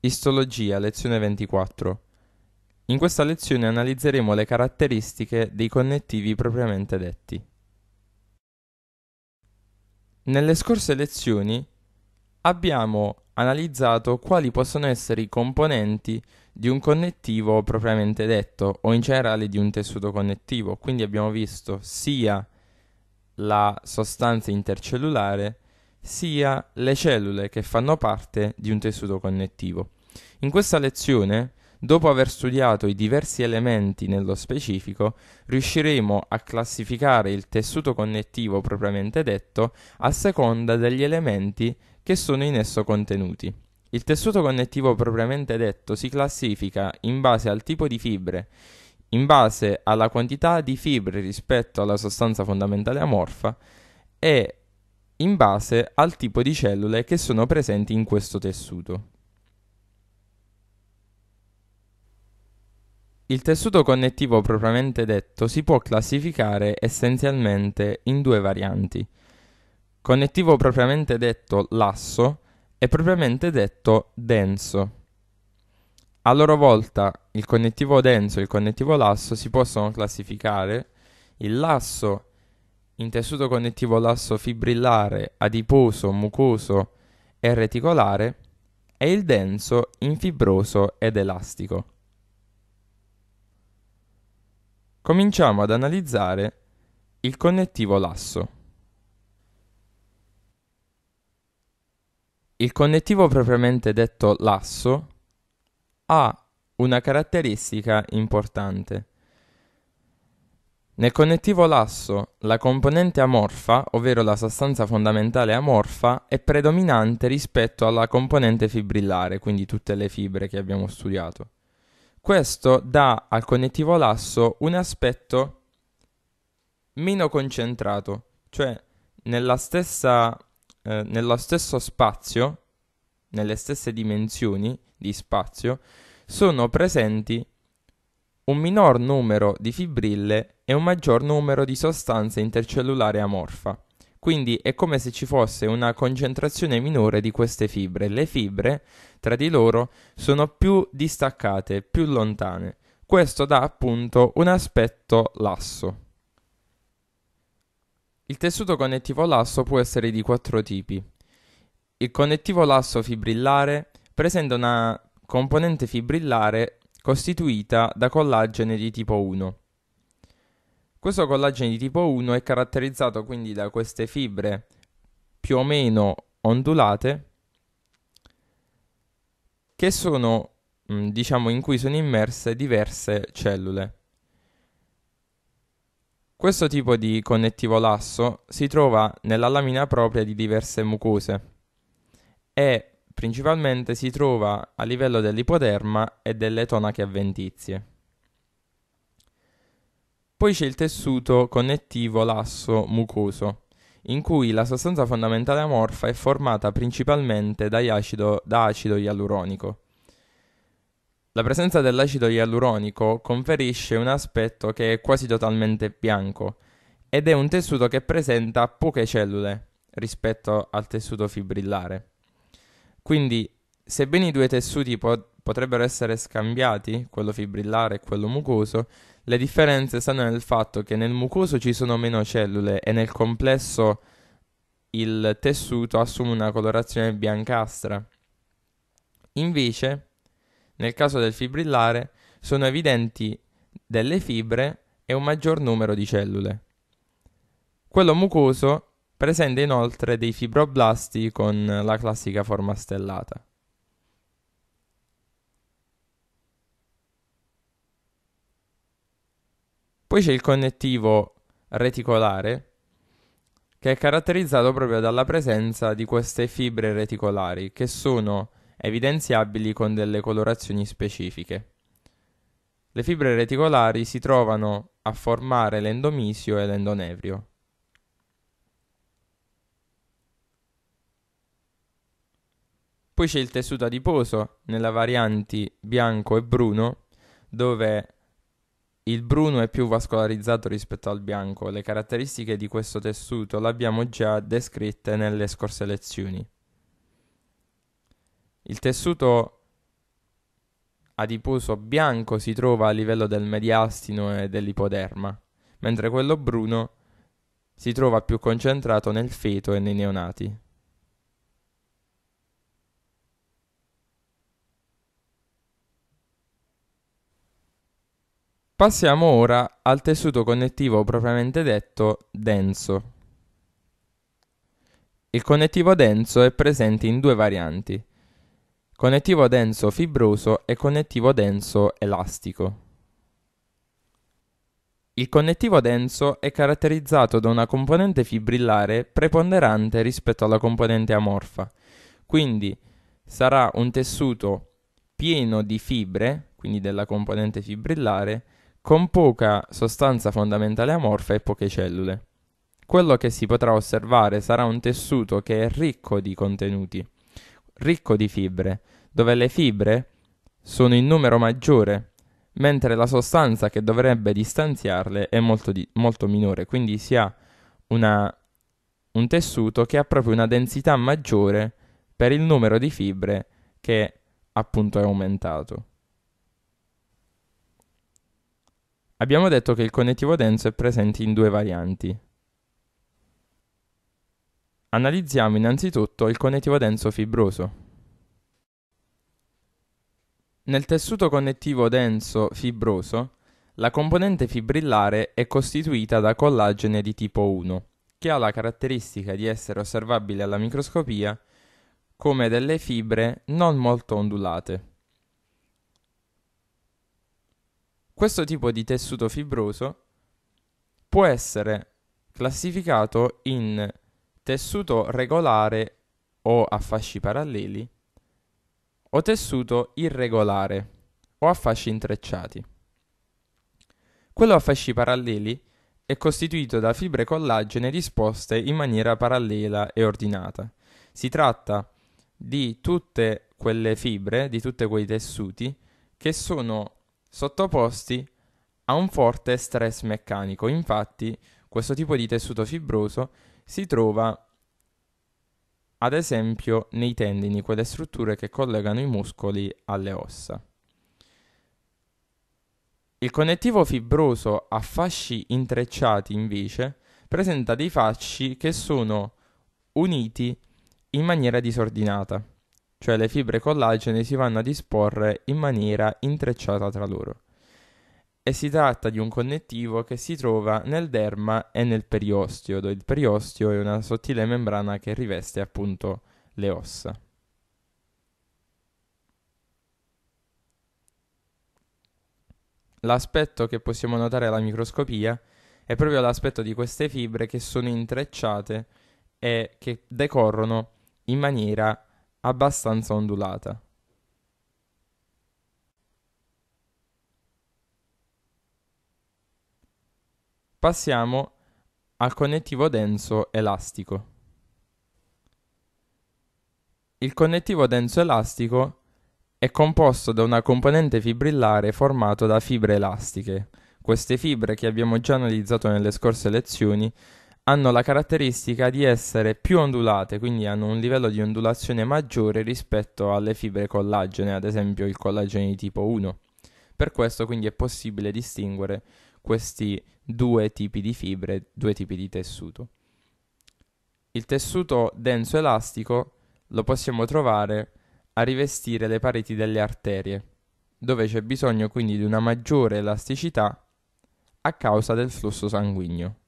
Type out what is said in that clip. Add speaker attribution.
Speaker 1: Istologia, lezione 24. In questa lezione analizzeremo le caratteristiche dei connettivi propriamente detti. Nelle scorse lezioni abbiamo analizzato quali possono essere i componenti di un connettivo propriamente detto o in generale di un tessuto connettivo, quindi abbiamo visto sia la sostanza intercellulare sia le cellule che fanno parte di un tessuto connettivo. In questa lezione, dopo aver studiato i diversi elementi nello specifico, riusciremo a classificare il tessuto connettivo propriamente detto a seconda degli elementi che sono in esso contenuti. Il tessuto connettivo propriamente detto si classifica in base al tipo di fibre, in base alla quantità di fibre rispetto alla sostanza fondamentale amorfa e in base al tipo di cellule che sono presenti in questo tessuto. Il tessuto connettivo propriamente detto si può classificare essenzialmente in due varianti. Connettivo propriamente detto lasso e propriamente detto denso. A loro volta il connettivo denso e il connettivo lasso si possono classificare. Il lasso in tessuto connettivo lasso fibrillare, adiposo, mucoso e reticolare e il denso, in fibroso ed elastico. Cominciamo ad analizzare il connettivo lasso. Il connettivo propriamente detto lasso ha una caratteristica importante. Nel connettivo lasso la componente amorfa, ovvero la sostanza fondamentale amorfa, è predominante rispetto alla componente fibrillare, quindi tutte le fibre che abbiamo studiato. Questo dà al connettivo lasso un aspetto meno concentrato, cioè stessa, eh, nello stesso spazio, nelle stesse dimensioni di spazio, sono presenti un minor numero di fibrille e un maggior numero di sostanze intercellulare amorfa. Quindi è come se ci fosse una concentrazione minore di queste fibre. Le fibre tra di loro sono più distaccate, più lontane. Questo dà appunto un aspetto lasso. Il tessuto connettivo lasso può essere di quattro tipi. Il connettivo lasso fibrillare presenta una componente fibrillare costituita da collagene di tipo 1. Questo collagene di tipo 1 è caratterizzato quindi da queste fibre più o meno ondulate che sono, mm, diciamo, in cui sono immerse diverse cellule. Questo tipo di connettivo lasso si trova nella lamina propria di diverse mucose e Principalmente si trova a livello dell'ipoderma e delle tonache avventizie. Poi c'è il tessuto connettivo lasso mucoso, in cui la sostanza fondamentale amorfa è formata principalmente acido, da acido ialuronico. La presenza dell'acido ialuronico conferisce un aspetto che è quasi totalmente bianco ed è un tessuto che presenta poche cellule rispetto al tessuto fibrillare. Quindi, sebbene i due tessuti po- potrebbero essere scambiati, quello fibrillare e quello mucoso, le differenze stanno nel fatto che nel mucoso ci sono meno cellule e nel complesso il tessuto assume una colorazione biancastra. Invece, nel caso del fibrillare, sono evidenti delle fibre e un maggior numero di cellule. Quello mucoso Presenta inoltre dei fibroblasti con la classica forma stellata. Poi c'è il connettivo reticolare che è caratterizzato proprio dalla presenza di queste fibre reticolari che sono evidenziabili con delle colorazioni specifiche. Le fibre reticolari si trovano a formare l'endomisio e l'endonevrio. Poi c'è il tessuto adiposo nella varianti bianco e bruno, dove il bruno è più vascolarizzato rispetto al bianco. Le caratteristiche di questo tessuto le abbiamo già descritte nelle scorse lezioni. Il tessuto adiposo bianco si trova a livello del mediastino e dell'ipoderma, mentre quello bruno si trova più concentrato nel feto e nei neonati. Passiamo ora al tessuto connettivo propriamente detto denso. Il connettivo denso è presente in due varianti, connettivo denso fibroso e connettivo denso elastico. Il connettivo denso è caratterizzato da una componente fibrillare preponderante rispetto alla componente amorfa, quindi sarà un tessuto pieno di fibre, quindi della componente fibrillare, con poca sostanza fondamentale amorfa e poche cellule. Quello che si potrà osservare sarà un tessuto che è ricco di contenuti, ricco di fibre, dove le fibre sono in numero maggiore, mentre la sostanza che dovrebbe distanziarle è molto, di, molto minore, quindi si ha una, un tessuto che ha proprio una densità maggiore per il numero di fibre che appunto è aumentato. Abbiamo detto che il connettivo denso è presente in due varianti. Analizziamo innanzitutto il connettivo denso fibroso. Nel tessuto connettivo denso fibroso, la componente fibrillare è costituita da collagene di tipo 1, che ha la caratteristica di essere osservabile alla microscopia come delle fibre non molto ondulate. Questo tipo di tessuto fibroso può essere classificato in tessuto regolare o a fasci paralleli o tessuto irregolare o a fasci intrecciati. Quello a fasci paralleli è costituito da fibre collagene disposte in maniera parallela e ordinata. Si tratta di tutte quelle fibre, di tutti quei tessuti che sono sottoposti a un forte stress meccanico. Infatti, questo tipo di tessuto fibroso si trova ad esempio nei tendini, quelle strutture che collegano i muscoli alle ossa. Il connettivo fibroso a fasci intrecciati invece presenta dei fasci che sono uniti in maniera disordinata cioè le fibre collagene si vanno a disporre in maniera intrecciata tra loro. E si tratta di un connettivo che si trova nel derma e nel periostio, dove il periostio è una sottile membrana che riveste appunto le ossa. L'aspetto che possiamo notare alla microscopia è proprio l'aspetto di queste fibre che sono intrecciate e che decorrono in maniera abbastanza ondulata. Passiamo al connettivo denso elastico. Il connettivo denso elastico è composto da una componente fibrillare formata da fibre elastiche. Queste fibre che abbiamo già analizzato nelle scorse lezioni hanno la caratteristica di essere più ondulate, quindi hanno un livello di ondulazione maggiore rispetto alle fibre collagene, ad esempio il collagene di tipo 1. Per questo quindi è possibile distinguere questi due tipi di fibre, due tipi di tessuto. Il tessuto denso elastico lo possiamo trovare a rivestire le pareti delle arterie, dove c'è bisogno quindi di una maggiore elasticità a causa del flusso sanguigno.